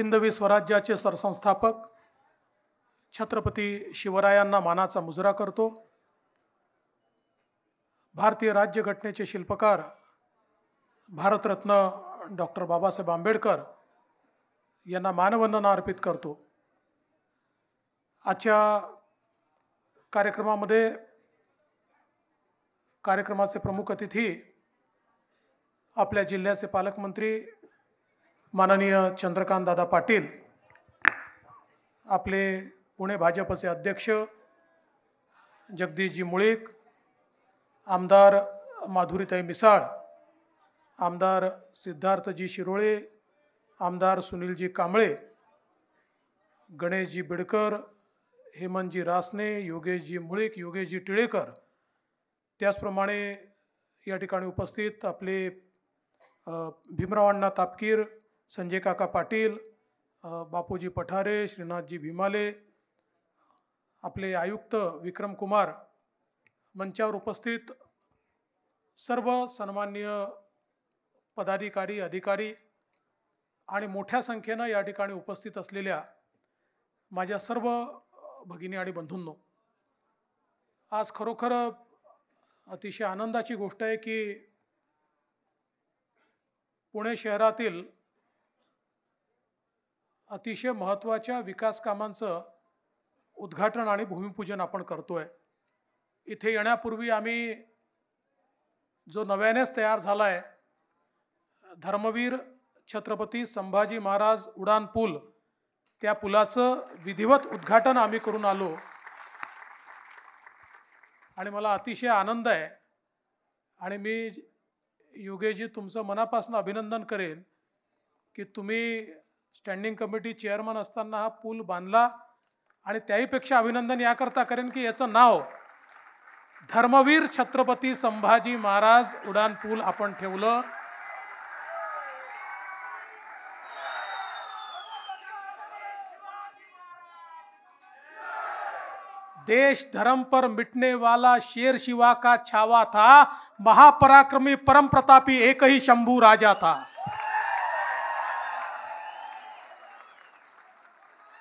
हिंदवी स्वराज्याचे सरसंस्थापक छत्रपती शिवरायांना मानाचा मुजरा करतो भारतीय राज्यघटनेचे शिल्पकार भारतरत्न डॉक्टर बाबासाहेब आंबेडकर यांना मानवंदना अर्पित करतो आजच्या कार्यक्रमामध्ये कार्यक्रमाचे प्रमुख अतिथी आपल्या जिल्ह्याचे पालकमंत्री माननीय चंद्रकांत दादा पाटील आपले पुणे भाजपचे अध्यक्ष जगदीशजी मुळीक आमदार माधुरीताई मिसाळ आमदार सिद्धार्थजी शिरोळे आमदार सुनीलजी कांबळे गणेशजी बिडकर हेमंतजी रासने योगेशजी मुळीक योगेशजी टिळेकर त्याचप्रमाणे या ठिकाणी उपस्थित आपले भीमरावांना तापकीर संजय काका पाटील बापूजी पठारे श्रीनाथजी भीमाले, आपले आयुक्त विक्रम कुमार मंचावर उपस्थित सर्व सन्माननीय पदाधिकारी अधिकारी आणि मोठ्या संख्येनं या ठिकाणी उपस्थित असलेल्या माझ्या सर्व भगिनी आणि बंधूंनो आज खरोखर अतिशय आनंदाची गोष्ट आहे की पुणे शहरातील अतिशय महत्त्वाच्या विकास कामांचं उद्घाटन आणि भूमिपूजन आपण करतो आहे इथे येण्यापूर्वी आम्ही जो नव्यानेच तयार झाला आहे धर्मवीर छत्रपती संभाजी महाराज उडान पूल त्या पुलाचं विधिवत उद्घाटन आम्ही करून आलो आणि मला अतिशय आनंद आहे आणि मी योगेशजी तुमचं मनापासून अभिनंदन करेन की तुम्ही स्टँडिंग कमिटी चेअरमन असताना हा पूल बांधला आणि त्याही त्याहीपेक्षा अभिनंदन या याकरता करेन की याचं नाव धर्मवीर छत्रपती संभाजी महाराज उडान पूल आपण ठेवलं देश धर्म पर मिटने वाला शेर शिवा का छावा था महापराक्रमी परम प्रतापी एकही शंभू राजा था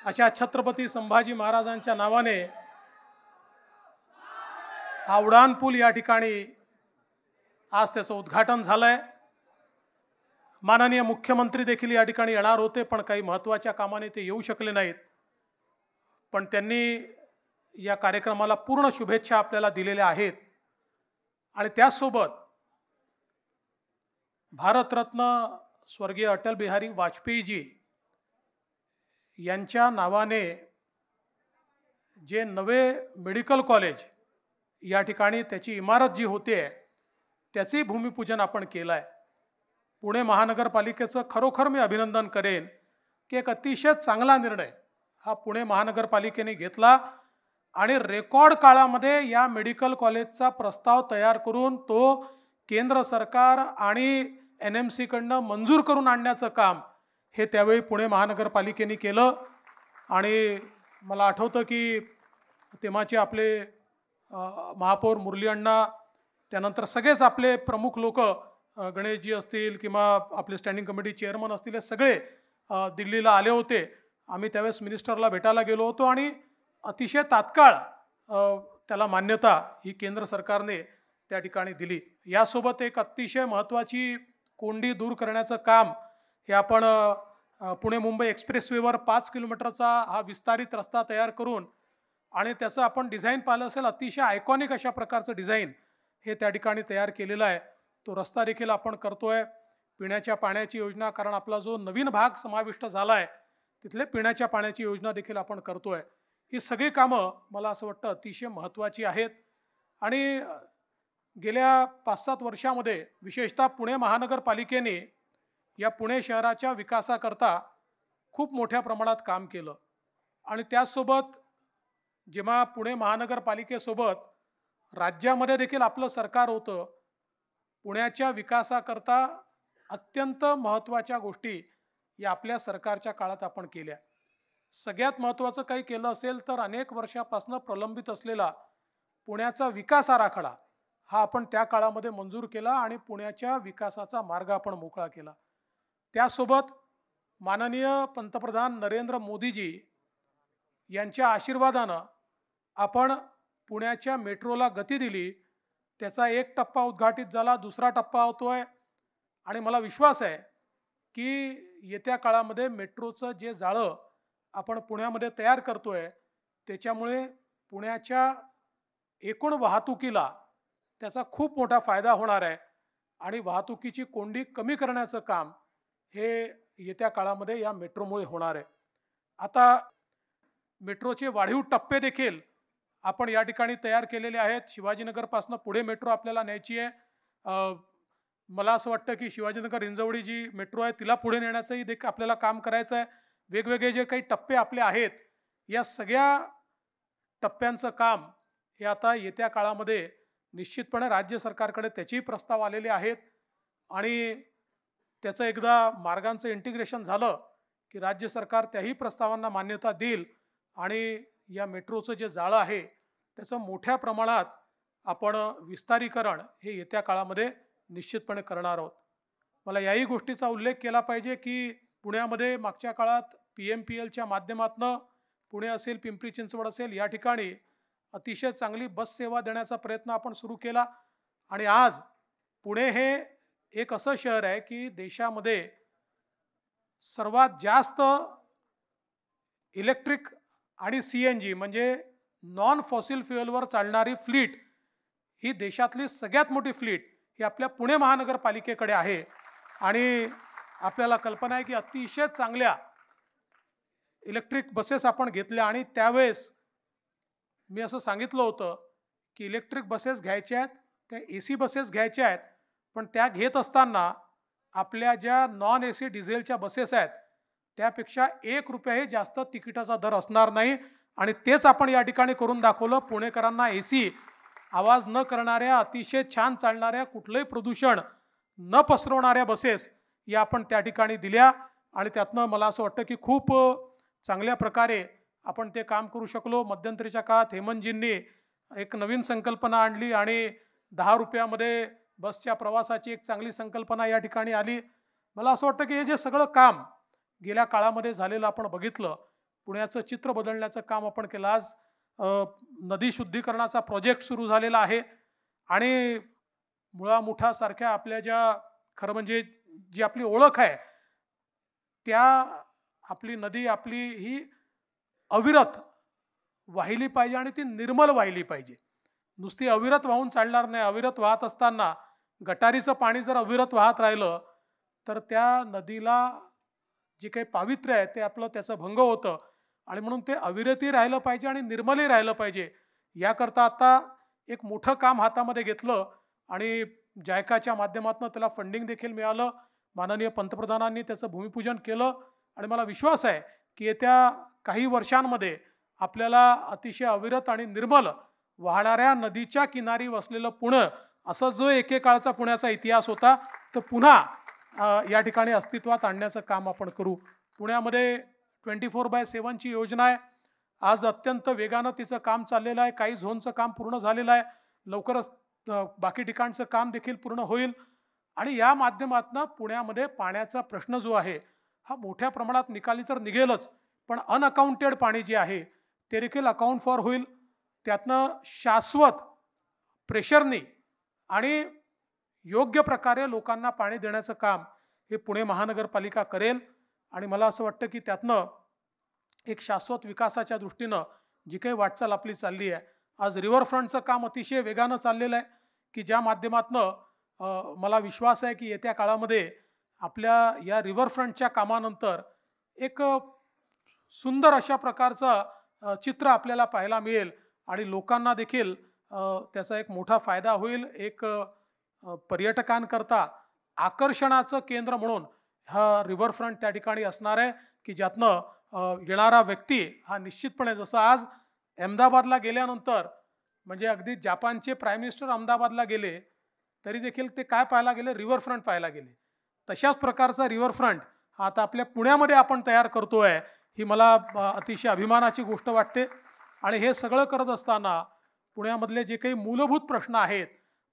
अशा छत्रपती संभाजी महाराजांच्या नावाने हा उडान पूल या ठिकाणी आज त्याचं उद्घाटन झालं आहे माननीय मुख्यमंत्री देखील या ठिकाणी येणार होते पण काही महत्त्वाच्या कामाने ते येऊ शकले नाहीत पण त्यांनी या कार्यक्रमाला पूर्ण शुभेच्छा आपल्याला दिलेल्या आहेत आणि त्याचसोबत भारतरत्न स्वर्गीय अटल बिहारी वाजपेयीजी यांच्या नावाने जे नवे मेडिकल कॉलेज या ठिकाणी त्याची इमारत जी होते त्याचेही भूमिपूजन आपण केलं आहे पुणे महानगरपालिकेचं खरोखर मी अभिनंदन करेन की एक अतिशय चांगला निर्णय हा पुणे महानगरपालिकेने घेतला आणि रेकॉर्ड काळामध्ये या मेडिकल कॉलेजचा प्रस्ताव तयार करून तो केंद्र सरकार आणि एन एम सीकडनं मंजूर करून आणण्याचं काम हे त्यावेळी पुणे महानगरपालिकेने केलं आणि मला आठवतं की तेव्हाचे आपले महापौर मुरली अण्णा त्यानंतर सगळेच आपले प्रमुख लोक गणेशजी असतील किंवा आपले स्टँडिंग कमिटी चेअरमन असतील हे सगळे दिल्लीला आले होते आम्ही त्यावेळेस मिनिस्टरला भेटायला गेलो होतो आणि अतिशय तात्काळ त्याला मान्यता ही केंद्र सरकारने त्या ठिकाणी दिली यासोबत एक अतिशय महत्त्वाची कोंडी दूर करण्याचं काम की आपण पुणे मुंबई एक्सप्रेसवेवर पाच किलोमीटरचा हा विस्तारित रस्ता तयार करून आणि त्याचं आपण डिझाईन पाहिलं असेल अतिशय आयकॉनिक अशा प्रकारचं डिझाईन हे त्या ठिकाणी तयार केलेलं आहे तो रस्ता देखील आपण करतोय पिण्याच्या पाण्याची योजना कारण आपला जो नवीन भाग समाविष्ट झाला आहे तिथले पिण्याच्या पाण्याची योजना देखील आपण करतोय ही सगळी कामं मला असं वाटतं अतिशय महत्त्वाची आहेत आणि गेल्या पाच सात वर्षामध्ये विशेषतः पुणे महानगरपालिकेने या पुणे शहराच्या विकासाकरता खूप मोठ्या प्रमाणात काम केलं आणि त्याचसोबत जेव्हा पुणे महानगरपालिकेसोबत राज्यामध्ये देखील आपलं सरकार होतं पुण्याच्या विकासाकरता अत्यंत महत्त्वाच्या गोष्टी या आपल्या सरकारच्या काळात आपण केल्या सगळ्यात महत्त्वाचं काही केलं असेल तर अनेक वर्षापासून प्रलंबित असलेला पुण्याचा विकास आराखडा हा आपण त्या काळामध्ये मंजूर केला आणि पुण्याच्या विकासाचा मार्ग आपण मोकळा केला त्यासोबत माननीय पंतप्रधान नरेंद्र मोदीजी यांच्या आशीर्वादानं आपण पुण्याच्या मेट्रोला गती दिली त्याचा एक टप्पा उद्घाटित झाला दुसरा टप्पा होतो आहे आणि मला विश्वास आहे की येत्या काळामध्ये मेट्रोचं जे जाळं आपण पुण्यामध्ये तयार करतो आहे त्याच्यामुळे पुण्याच्या एकूण वाहतुकीला त्याचा खूप मोठा फायदा होणार आहे आणि वाहतुकीची कोंडी कमी करण्याचं काम हे येत्या काळामध्ये या मेट्रोमुळे होणार आहे आता मेट्रोचे वाढीव टप्पे देखील आपण या ठिकाणी तयार केलेले आहेत शिवाजीनगरपासून पुढे मेट्रो आपल्याला न्यायची आहे मला असं वाटतं की शिवाजीनगर हिंजवडी जी मेट्रो आहे तिला पुढे नेण्याचंही देखील आपल्याला काम करायचं आहे वेगवेगळे जे काही टप्पे आपले आहेत या सगळ्या टप्प्यांचं काम हे आता येत्या काळामध्ये निश्चितपणे राज्य सरकारकडे त्याचेही प्रस्ताव आलेले आहेत आणि त्याचं एकदा मार्गांचं इंटिग्रेशन झालं की राज्य सरकार त्याही प्रस्तावांना मान्यता देईल आणि या मेट्रोचं जे जाळं आहे त्याचं मोठ्या प्रमाणात आपण विस्तारीकरण हे येत्या काळामध्ये निश्चितपणे करणार आहोत मला याही गोष्टीचा उल्लेख केला पाहिजे की पुण्यामध्ये मागच्या काळात पी एम पी एलच्या माध्यमातून पुणे असेल पिंपरी चिंचवड असेल या ठिकाणी अतिशय चांगली बस सेवा देण्याचा प्रयत्न आपण सुरू केला आणि आज पुणे हे एक असं शहर आहे की देशामध्ये सर्वात जास्त इलेक्ट्रिक आणि सी एन जी म्हणजे नॉन फॉसिल फ्युएलवर चालणारी फ्लीट ही देशातली सगळ्यात मोठी फ्लीट ही आपल्या पुणे महानगरपालिकेकडे आहे आणि आपल्याला कल्पना आहे की अतिशय चांगल्या इलेक्ट्रिक बसेस आपण घेतल्या आणि त्यावेळेस मी असं सांगितलं होतं की इलेक्ट्रिक बसेस घ्यायच्या आहेत त्या ए सी बसेस घ्यायच्या आहेत पण त्या घेत असताना आपल्या ज्या नॉन ए सी डिझेलच्या बसेस आहेत त्यापेक्षा एक रुपयाही जास्त तिकिटाचा दर असणार नाही आणि तेच आपण या ठिकाणी करून दाखवलं पुणेकरांना ए सी आवाज न करणाऱ्या अतिशय छान चालणाऱ्या कुठलंही प्रदूषण न पसरवणाऱ्या बसेस या आपण त्या ठिकाणी दिल्या आणि त्यातनं मला असं वाटतं की खूप चांगल्या प्रकारे आपण ते काम करू शकलो मध्यंतरीच्या काळात हेमंतजींनी एक नवीन संकल्पना आणली आणि दहा रुपयामध्ये बसच्या प्रवासाची एक चांगली संकल्पना या ठिकाणी आली मला असं वाटतं की हे जे सगळं काम गेल्या काळामध्ये झालेलं आपण बघितलं पुण्याचं चित्र बदलण्याचं काम आपण केलं आज नदी शुद्धीकरणाचा प्रोजेक्ट सुरू झालेला आहे आणि मुळामुठासारख्या आपल्या ज्या खरं म्हणजे जी आपली ओळख आहे त्या आपली नदी आपली ही अविरत वाहिली पाहिजे आणि ती निर्मल वाहिली पाहिजे नुसती अविरत वाहून चालणार नाही अविरत वाहत असताना गटारीचं पाणी जर अविरत वाहत राहिलं तर त्या नदीला जे काही पावित्र्य आहे ते आपलं त्याचं भंग होतं आणि म्हणून ते अविरतही राहिलं पाहिजे आणि निर्मलही राहिलं पाहिजे याकरता आता एक मोठं काम हातामध्ये घेतलं आणि जायकाच्या माध्यमातून त्याला फंडिंग देखील मिळालं माननीय पंतप्रधानांनी त्याचं भूमिपूजन केलं आणि मला विश्वास आहे की येत्या काही वर्षांमध्ये आपल्याला अतिशय अविरत आणि निर्मल वाहणाऱ्या नदीच्या किनारी वसलेलं पुणं असा जो एकेकाळचा पुण्याचा इतिहास होता तर पुन्हा या ठिकाणी अस्तित्वात आणण्याचं काम आपण करू पुण्यामध्ये ट्वेंटी फोर बाय सेवनची योजना आहे आज अत्यंत वेगानं तिचं काम चाललेलं आहे काही झोनचं काम पूर्ण झालेलं आहे लवकरच बाकी ठिकाणचं काम देखील पूर्ण होईल आणि या माध्यमातून पुण्यामध्ये पाण्याचा प्रश्न जो आहे हा मोठ्या प्रमाणात निकाली तर निघेलच पण अनअकाउंटेड पाणी जे आहे ते देखील अकाउंट फॉर होईल त्यातनं शाश्वत प्रेशरनी आणि योग्य प्रकारे लोकांना पाणी देण्याचं काम हे पुणे महानगरपालिका करेल आणि मला असं वाटतं की त्यातनं एक शाश्वत विकासाच्या दृष्टीनं जी काही वाटचाल आपली चालली आहे आज रिव्हरफ्रंटचं काम अतिशय वेगानं चाललेलं आहे की ज्या माध्यमातनं मला विश्वास आहे की येत्या काळामध्ये आपल्या या रिव्हरफ्रंटच्या कामानंतर एक सुंदर अशा प्रकारचं चित्र आपल्याला पाहायला मिळेल आणि लोकांना देखील त्याचा एक मोठा फायदा होईल एक पर्यटकांकरता आकर्षणाचं केंद्र म्हणून हा रिव्हरफ्रंट त्या ठिकाणी असणार आहे की ज्यातनं येणारा व्यक्ती हा निश्चितपणे जसं आज अहमदाबादला गेल्यानंतर म्हणजे अगदी जपानचे प्राईम मिनिस्टर अहमदाबादला गेले तरी देखील ते काय पाहायला गेले रिव्हरफ्रंट पाहायला गेले तशाच प्रकारचा रिवरफ्रंट हा आता आपल्या पुण्यामध्ये आपण तयार करतो आहे ही मला अतिशय अभिमानाची गोष्ट वाटते आणि हे सगळं करत असताना पुण्यामधले जे काही मूलभूत प्रश्न आहेत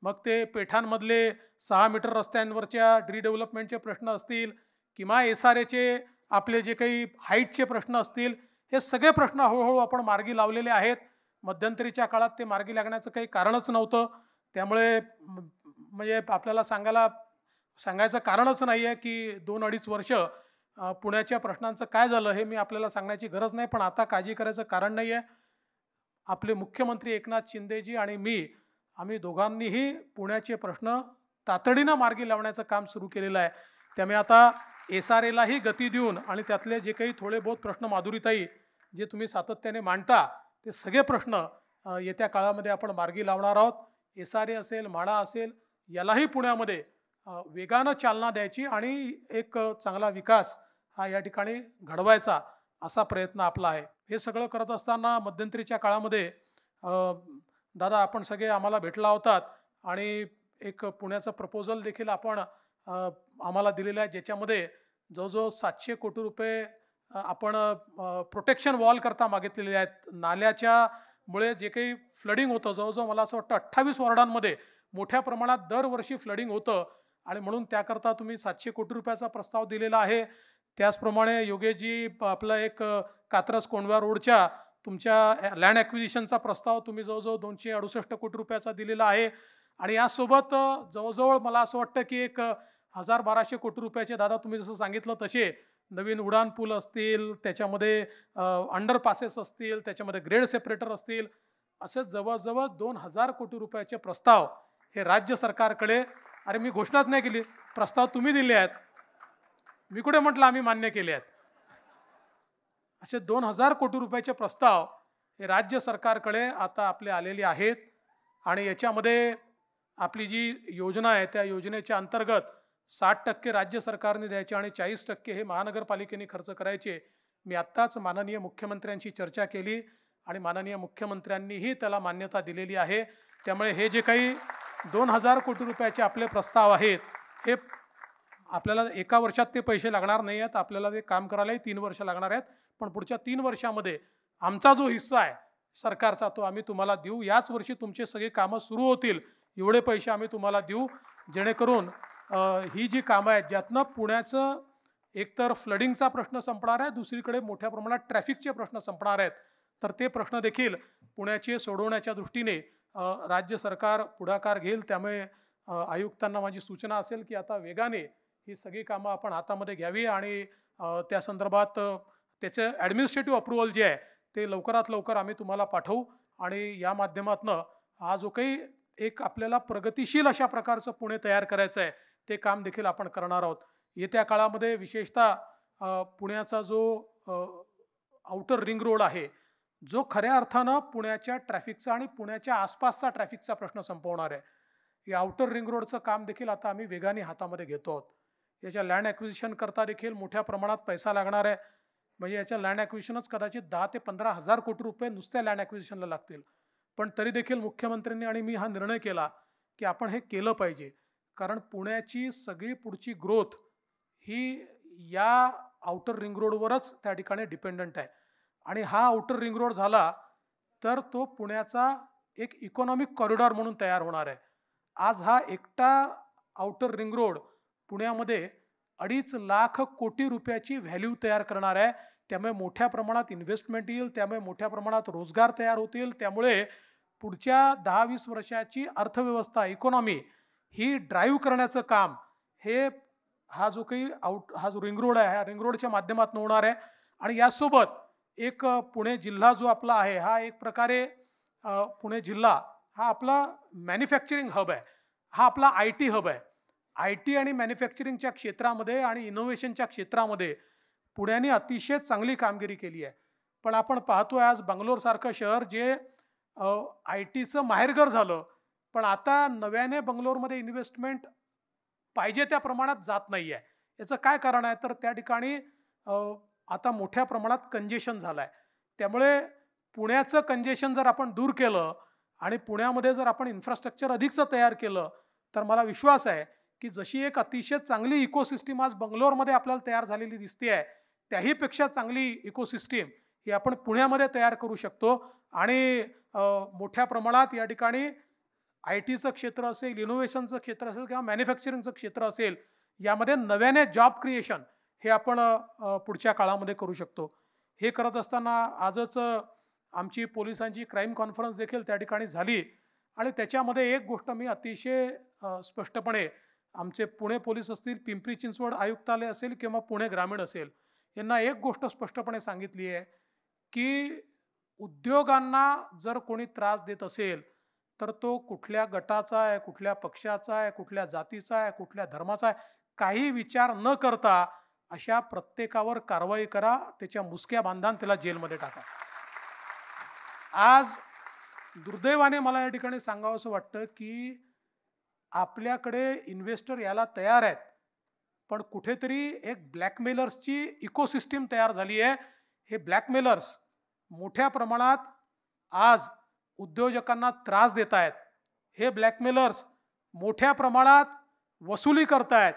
मग ते पेठांमधले सहा मीटर रस्त्यांवरच्या रिडेव्हलपमेंटचे प्रश्न असतील किंवा एस आर एचे आपले जे काही हाईटचे प्रश्न असतील हे सगळे प्रश्न हळूहळू आपण मार्गी लावलेले आहेत मध्यंतरीच्या काळात ते मार्गी लागण्याचं काही कारणच नव्हतं त्यामुळे म्हणजे आपल्याला सांगायला सांगायचं कारणच नाही आहे की दोन अडीच वर्ष पुण्याच्या प्रश्नांचं काय झालं हे मी आपल्याला सांगण्याची गरज नाही पण आता काळजी करायचं कारण नाही आहे आपले मुख्यमंत्री एकनाथ शिंदेजी आणि मी आम्ही दोघांनीही पुण्याचे प्रश्न तातडीनं मार्गी लावण्याचं काम सुरू केलेलं आहे त्यामुळे आता एस आर एलाही गती देऊन आणि त्यातले जे काही थोडे बहुत प्रश्न माधुरीताई जे तुम्ही सातत्याने मांडता ते सगळे प्रश्न येत्या काळामध्ये आपण मार्गी लावणार आहोत एस आर ए असेल म्हाडा असेल यालाही पुण्यामध्ये वेगानं चालना द्यायची आणि एक चांगला विकास हा या ठिकाणी घडवायचा असा प्रयत्न आपला आहे हे सगळं करत असताना मध्यंतरीच्या काळामध्ये दादा आपण सगळे आम्हाला भेटला होतात आणि एक पुण्याचं प्रपोजल देखील आपण आम्हाला दिलेलं आहे ज्याच्यामध्ये जवळजवळ सातशे कोटी रुपये आपण प्रोटेक्शन वॉल करता मागितलेले आहेत नाल्याच्या मुळे जे काही फ्लडिंग होतं जवळजवळ मला असं वाटतं अठ्ठावीस वॉर्डांमध्ये मोठ्या प्रमाणात दरवर्षी फ्लडिंग होतं आणि म्हणून त्याकरता तुम्ही सातशे कोटी रुपयाचा प्रस्ताव दिलेला आहे त्याचप्रमाणे योगेशजी आपला एक कात्रस कोंडवा रोडच्या तुमच्या लँड ॲक्विजिशनचा प्रस्ताव तुम्ही जवळजवळ दोनशे अडुसष्ट कोटी रुपयाचा दिलेला आहे आणि यासोबत जवळजवळ मला असं वाटतं की एक हजार बाराशे कोटी रुपयाचे दादा तुम्ही जसं सांगितलं तसे नवीन उडान पूल असतील त्याच्यामध्ये अंडर पासेस असतील त्याच्यामध्ये ग्रेड सेपरेटर असतील असे जवळजवळ दोन हजार कोटी रुपयाचे प्रस्ताव हे राज्य सरकारकडे अरे मी घोषणाच नाही केली प्रस्ताव तुम्ही दिले आहेत मी कुठे म्हटलं आम्ही मान्य केले आहेत असे दोन हजार कोटी रुपयाचे प्रस्ताव हे राज्य सरकारकडे आता आपले आलेले आहेत आणि याच्यामध्ये आपली जी योजना आहे त्या योजनेच्या अंतर्गत साठ टक्के राज्य सरकारने द्यायचे आणि चाळीस टक्के हे महानगरपालिकेने खर्च करायचे मी आत्ताच माननीय मुख्यमंत्र्यांशी चर्चा केली आणि माननीय मुख्यमंत्र्यांनीही त्याला मान्यता दिलेली आहे त्यामुळे हे जे काही दोन हजार कोटी रुपयाचे आपले प्रस्ताव आहेत हे आपल्याला एका वर्षात ते पैसे लागणार नाही आहेत आपल्याला ते काम करायलाही तीन वर्ष लागणार आहेत पण पुढच्या तीन वर्षामध्ये आमचा जो हिस्सा आहे सरकारचा तो आम्ही तुम्हाला देऊ याच वर्षी तुमचे सगळे कामं सुरू होतील एवढे पैसे आम्ही तुम्हाला देऊ जेणेकरून ही जी कामं आहेत ज्यातनं पुण्याचं एकतर फ्लडिंगचा प्रश्न संपणार आहे दुसरीकडे मोठ्या प्रमाणात ट्रॅफिकचे प्रश्न संपणार आहेत तर ते प्रश्न देखील पुण्याचे सोडवण्याच्या दृष्टीने राज्य सरकार पुढाकार घेईल त्यामुळे आयुक्तांना माझी सूचना असेल की आता वेगाने ही सगळी कामं आपण हातामध्ये घ्यावी आणि त्या संदर्भात त्याचं ॲडमिनिस्ट्रेटिव्ह अप्रुव्हल जे आहे ते लवकरात लवकर आम्ही तुम्हाला पाठवू आणि या माध्यमातनं हा जो काही एक आपल्याला प्रगतिशील अशा प्रकारचं पुणे तयार करायचं आहे ते काम देखील आपण करणार आहोत येत्या काळामध्ये विशेषतः पुण्याचा जो आउटर रिंग रोड आहे जो खऱ्या अर्थानं पुण्याच्या ट्रॅफिकचा आणि पुण्याच्या आसपासचा ट्रॅफिकचा प्रश्न संपवणार आहे या आउटर रिंग रोडचं काम देखील आता आम्ही वेगाने हातामध्ये घेतो आहोत याच्या लँड करता देखील मोठ्या प्रमाणात पैसा लागणार आहे म्हणजे याच्या लँड ॲक्विजिशनच कदाचित दहा ते पंधरा हजार कोटी रुपये नुसत्या लँड ॲक्विजिशनला लागतील पण तरी देखील मुख्यमंत्र्यांनी आणि मी हा निर्णय केला की आपण हे केलं पाहिजे कारण पुण्याची सगळी पुढची ग्रोथ ही या आउटर रिंग रोडवरच त्या ठिकाणी डिपेंडंट आहे आणि हा आउटर रिंग रोड झाला तर तो पुण्याचा एक इकॉनॉमिक कॉरिडॉर म्हणून तयार होणार आहे आज हा एकटा आउटर रिंग रोड पुण्यामध्ये अडीच लाख कोटी रुपयाची व्हॅल्यू तयार करणार आहे त्यामुळे मोठ्या प्रमाणात इन्व्हेस्टमेंट येईल त्यामुळे मोठ्या प्रमाणात रोजगार तयार होतील त्यामुळे पुढच्या दहा वीस वर्षाची अर्थव्यवस्था इकॉनॉमी ही ड्राईव्ह करण्याचं काम हे हा जो काही आउट हा जो रिंग रोड आहे हा रिंग रोडच्या माध्यमातून होणार आहे आणि यासोबत एक पुणे जिल्हा जो आपला आहे हा एक प्रकारे पुणे जिल्हा हा आपला मॅन्युफॅक्चरिंग हब आहे हा आपला आय टी हब आहे आय टी आणि मॅन्युफॅक्चरिंगच्या क्षेत्रामध्ये आणि इनोव्हेशनच्या क्षेत्रामध्ये पुण्याने अतिशय चांगली कामगिरी केली आहे पण आपण पाहतोय आज बंगलोरसारखं शहर जे आय टीचं माहेरघर झालं पण आता नव्याने बंगलोरमध्ये इन्व्हेस्टमेंट पाहिजे त्या प्रमाणात जात नाही आहे याचं काय कारण आहे तर त्या ठिकाणी आता मोठ्या प्रमाणात कंजेशन झालं आहे त्यामुळे पुण्याचं कंजेशन जर आपण दूर केलं आणि पुण्यामध्ये जर आपण इन्फ्रास्ट्रक्चर अधिकचं तयार केलं तर मला विश्वास आहे की जशी एक अतिशय चांगली इकोसिस्टीम आज बंगलोरमध्ये आपल्याला तयार झालेली दिसते आहे त्याहीपेक्षा चांगली इकोसिस्टीम ही आपण पुण्यामध्ये तयार करू शकतो आणि मोठ्या प्रमाणात या ठिकाणी आय टीचं क्षेत्र असेल इनोव्हेशनचं क्षेत्र असेल किंवा मॅन्युफॅक्चरिंगचं क्षेत्र असेल यामध्ये नव्याने जॉब क्रिएशन हे आपण पुढच्या काळामध्ये करू शकतो हे करत असताना आजच आमची पोलिसांची क्राईम कॉन्फरन्स देखील त्या ठिकाणी झाली आणि त्याच्यामध्ये एक गोष्ट मी अतिशय स्पष्टपणे आमचे पुणे पोलीस असतील पिंपरी चिंचवड आयुक्तालय असेल किंवा पुणे ग्रामीण असेल यांना एक गोष्ट स्पष्टपणे सांगितली आहे की उद्योगांना जर कोणी त्रास देत असेल तर तो कुठल्या गटाचा आहे कुठल्या पक्षाचा आहे कुठल्या जातीचा आहे कुठल्या धर्माचा आहे काही विचार न करता अशा प्रत्येकावर कारवाई करा त्याच्या मुसक्या बांधा त्याला जेलमध्ये टाका आज दुर्दैवाने मला या ठिकाणी सांगावं असं वाटतं की आपल्याकडे इन्व्हेस्टर याला तयार आहेत पण कुठेतरी एक ब्लॅकमेलर्सची इकोसिस्टीम तयार झाली आहे हे ब्लॅकमेलर्स मोठ्या प्रमाणात आज उद्योजकांना त्रास देत आहेत हे ब्लॅकमेलर्स मोठ्या प्रमाणात वसुली करतायत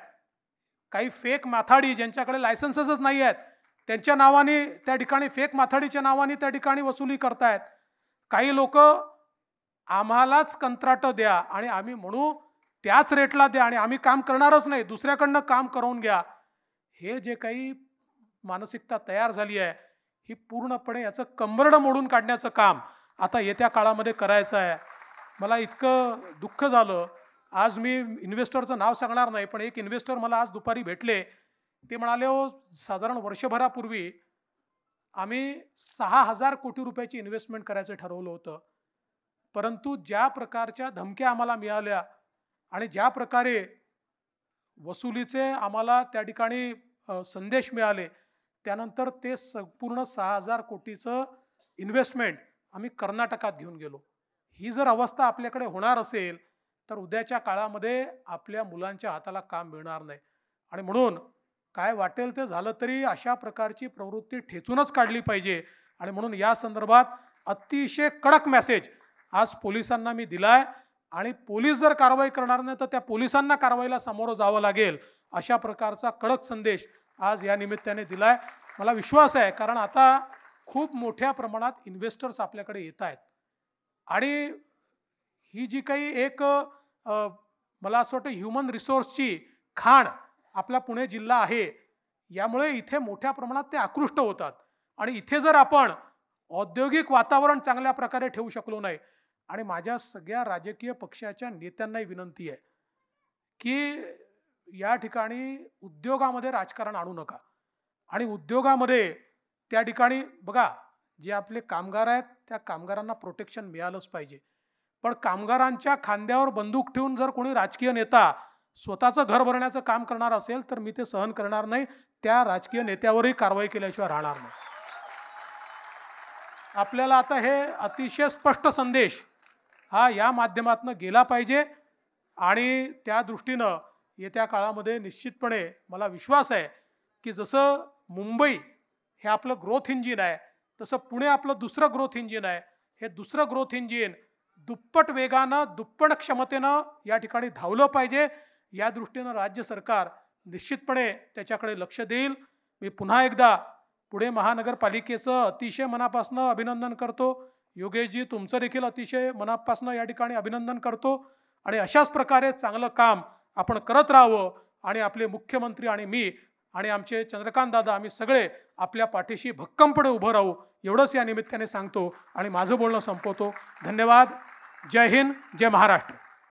काही फेक माथाडी ज्यांच्याकडे लायसन्सच नाही आहेत त्यांच्या नावाने त्या ठिकाणी फेक माथाडीच्या नावाने त्या ठिकाणी वसुली करतायत काही लोक आम्हालाच कंत्राट द्या आणि आम्ही म्हणू त्याच रेटला द्या आणि आम्ही काम करणारच नाही दुसऱ्याकडनं काम करून घ्या हे जे काही मानसिकता तयार झाली आहे ही पूर्णपणे याचं कंबरडं मोडून काढण्याचं काम आता येत्या काळामध्ये करायचं आहे मला इतकं दुःख झालं आज मी इन्व्हेस्टरचं नाव सांगणार नाही पण एक इन्व्हेस्टर मला आज दुपारी भेटले ते म्हणाले हो साधारण वर्षभरापूर्वी आम्ही सहा हजार कोटी रुपयाची इन्व्हेस्टमेंट करायचं ठरवलं होतं परंतु ज्या प्रकारच्या धमक्या आम्हाला मिळाल्या आणि ज्या प्रकारे वसुलीचे आम्हाला त्या ठिकाणी संदेश मिळाले त्यानंतर ते संपूर्ण सहा हजार कोटीचं इन्व्हेस्टमेंट आम्ही कर्नाटकात घेऊन गेलो ही जर अवस्था आपल्याकडे होणार असेल तर उद्याच्या काळामध्ये आपल्या मुलांच्या हाताला काम मिळणार नाही आणि म्हणून काय वाटेल ते झालं तरी अशा प्रकारची प्रवृत्ती ठेचूनच काढली पाहिजे आणि म्हणून या संदर्भात अतिशय कडक मेसेज आज पोलिसांना मी दिलाय आणि पोलीस जर कारवाई करणार नाही तर त्या पोलिसांना कारवाईला सामोरं जावं लागेल अशा प्रकारचा कडक संदेश आज या निमित्ताने दिलाय मला विश्वास आहे कारण आता खूप मोठ्या प्रमाणात इन्व्हेस्टर्स आपल्याकडे येत आहेत आणि ही जी काही एक मला असं वाटतं ह्युमन रिसोर्सची खाण आपला पुणे जिल्हा आहे यामुळे इथे मोठ्या प्रमाणात ते आकृष्ट होतात आणि इथे जर आपण औद्योगिक वातावरण चांगल्या प्रकारे ठेवू शकलो नाही आणि माझ्या सगळ्या राजकीय पक्षाच्या नेत्यांनाही विनंती आहे की या ठिकाणी उद्योगामध्ये राजकारण आणू नका आणि उद्योगामध्ये त्या ठिकाणी बघा जे आपले कामगार आहेत त्या कामगारांना प्रोटेक्शन मिळालंच पाहिजे पण कामगारांच्या खांद्यावर बंदूक ठेवून जर कोणी राजकीय नेता स्वतःचं घर भरण्याचं काम करणार असेल तर मी ते सहन करणार नाही त्या राजकीय नेत्यावरही कारवाई केल्याशिवाय राहणार नाही आपल्याला आता हे अतिशय स्पष्ट संदेश हा या माध्यमातून गेला पाहिजे आणि त्या दृष्टीनं येत्या काळामध्ये निश्चितपणे मला विश्वास आहे की जसं मुंबई हे आपलं ग्रोथ इंजिन आहे तसं पुणे आपलं दुसरं ग्रोथ इंजिन आहे हे दुसरं ग्रोथ इंजिन दुप्पट वेगानं दुप्पट क्षमतेनं या ठिकाणी धावलं पाहिजे या दृष्टीनं राज्य सरकार निश्चितपणे त्याच्याकडे लक्ष देईल मी पुन्हा एकदा पुणे महानगरपालिकेचं अतिशय मनापासून अभिनंदन करतो योगेशजी तुमचं देखील अतिशय मनापासून या ठिकाणी अभिनंदन करतो आणि अशाच प्रकारे चांगलं काम आपण करत राहावं आणि आपले मुख्यमंत्री आणि मी आणि आमचे चंद्रकांत दादा आम्ही सगळे आपल्या पाठीशी भक्कमपणे उभं राहू एवढंच या निमित्ताने सांगतो आणि माझं बोलणं संपवतो धन्यवाद जय हिंद जय महाराष्ट्र